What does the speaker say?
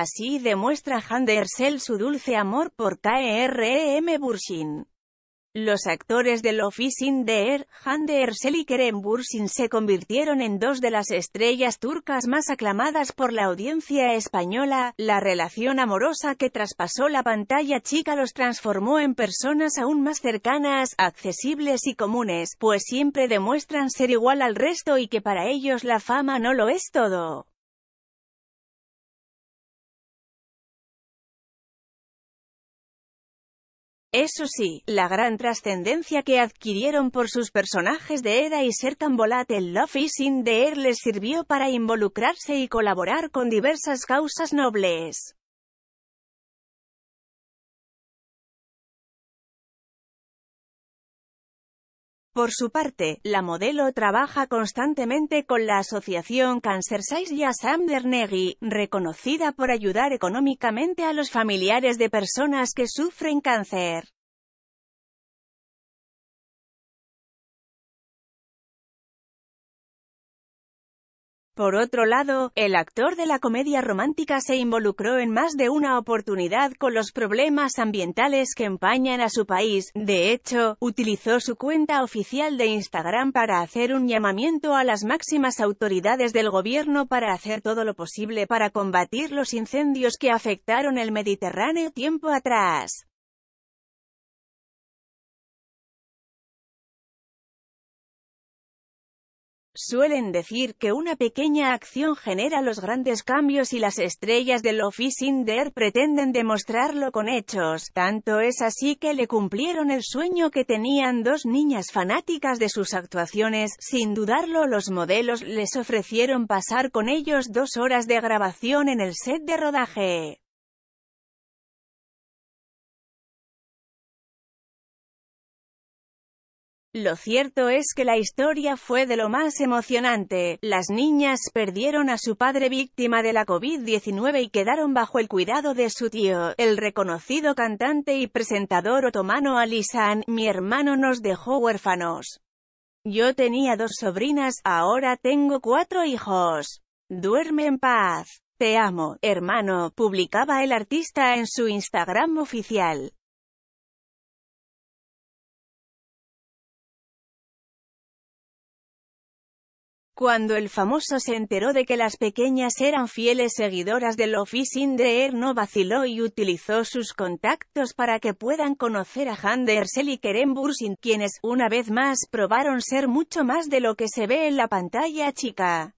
Así demuestra Handersel su dulce amor por Kerem Bursin. Los actores de Office in the Air, Hande Ersel y Kerem Bursin se convirtieron en dos de las estrellas turcas más aclamadas por la audiencia española, la relación amorosa que traspasó la pantalla chica los transformó en personas aún más cercanas, accesibles y comunes, pues siempre demuestran ser igual al resto y que para ellos la fama no lo es todo. Eso sí, la gran trascendencia que adquirieron por sus personajes de Eda y ser tan volátil Love is in the Air les sirvió para involucrarse y colaborar con diversas causas nobles. Por su parte, la modelo trabaja constantemente con la asociación Cancer Yasam Negi, reconocida por ayudar económicamente a los familiares de personas que sufren cáncer. Por otro lado, el actor de la comedia romántica se involucró en más de una oportunidad con los problemas ambientales que empañan a su país. De hecho, utilizó su cuenta oficial de Instagram para hacer un llamamiento a las máximas autoridades del gobierno para hacer todo lo posible para combatir los incendios que afectaron el Mediterráneo tiempo atrás. Suelen decir que una pequeña acción genera los grandes cambios y las estrellas del there pretenden demostrarlo con hechos. Tanto es así que le cumplieron el sueño que tenían dos niñas fanáticas de sus actuaciones. Sin dudarlo, los modelos les ofrecieron pasar con ellos dos horas de grabación en el set de rodaje. Lo cierto es que la historia fue de lo más emocionante. Las niñas perdieron a su padre víctima de la COVID-19 y quedaron bajo el cuidado de su tío, el reconocido cantante y presentador otomano Alisan, mi hermano nos dejó huérfanos. Yo tenía dos sobrinas, ahora tengo cuatro hijos. Duerme en paz. Te amo, hermano, publicaba el artista en su Instagram oficial. Cuando el famoso se enteró de que las pequeñas eran fieles seguidoras del Office in no vaciló y utilizó sus contactos para que puedan conocer a Hander y sin quienes, una vez más, probaron ser mucho más de lo que se ve en la pantalla chica.